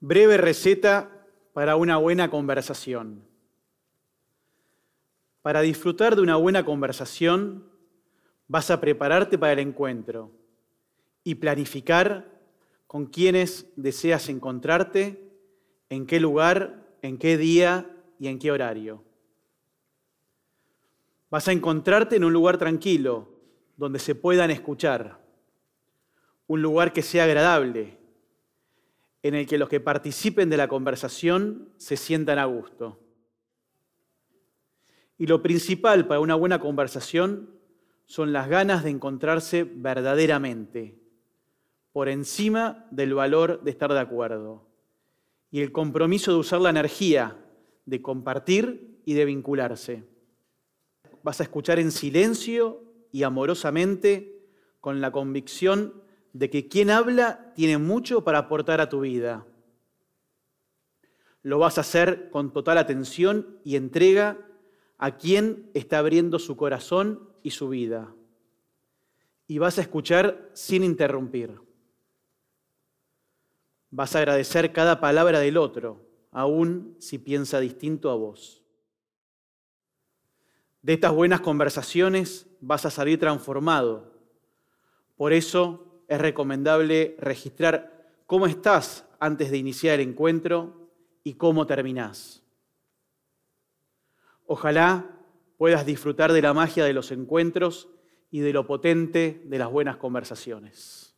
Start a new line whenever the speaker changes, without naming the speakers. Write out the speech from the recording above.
Breve receta para una buena conversación. Para disfrutar de una buena conversación, vas a prepararte para el encuentro y planificar con quienes deseas encontrarte, en qué lugar, en qué día y en qué horario. Vas a encontrarte en un lugar tranquilo, donde se puedan escuchar, un lugar que sea agradable, en el que los que participen de la conversación se sientan a gusto. Y lo principal para una buena conversación son las ganas de encontrarse verdaderamente, por encima del valor de estar de acuerdo, y el compromiso de usar la energía, de compartir y de vincularse. Vas a escuchar en silencio y amorosamente, con la convicción de que quien habla tiene mucho para aportar a tu vida. Lo vas a hacer con total atención y entrega a quien está abriendo su corazón y su vida. Y vas a escuchar sin interrumpir. Vas a agradecer cada palabra del otro, aun si piensa distinto a vos. De estas buenas conversaciones vas a salir transformado. Por eso es recomendable registrar cómo estás antes de iniciar el encuentro y cómo terminás. Ojalá puedas disfrutar de la magia de los encuentros y de lo potente de las buenas conversaciones.